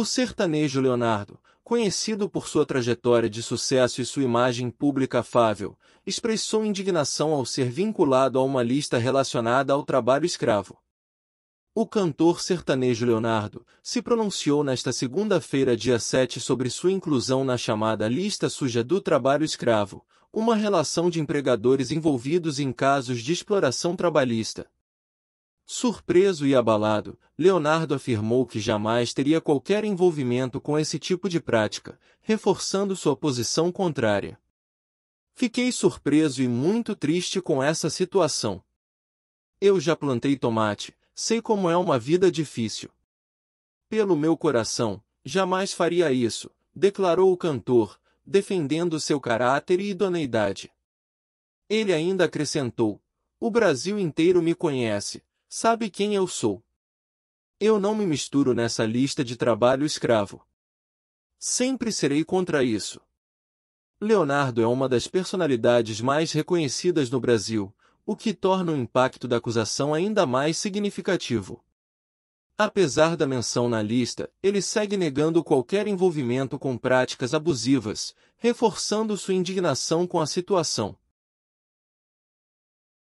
O sertanejo Leonardo, conhecido por sua trajetória de sucesso e sua imagem pública afável, expressou indignação ao ser vinculado a uma lista relacionada ao trabalho escravo. O cantor sertanejo Leonardo se pronunciou nesta segunda-feira, dia 7, sobre sua inclusão na chamada Lista Suja do Trabalho Escravo, uma relação de empregadores envolvidos em casos de exploração trabalhista. Surpreso e abalado, Leonardo afirmou que jamais teria qualquer envolvimento com esse tipo de prática, reforçando sua posição contrária. Fiquei surpreso e muito triste com essa situação. Eu já plantei tomate, sei como é uma vida difícil. Pelo meu coração, jamais faria isso, declarou o cantor, defendendo seu caráter e idoneidade. Ele ainda acrescentou: O Brasil inteiro me conhece, Sabe quem eu sou? Eu não me misturo nessa lista de trabalho escravo. Sempre serei contra isso. Leonardo é uma das personalidades mais reconhecidas no Brasil, o que torna o impacto da acusação ainda mais significativo. Apesar da menção na lista, ele segue negando qualquer envolvimento com práticas abusivas, reforçando sua indignação com a situação.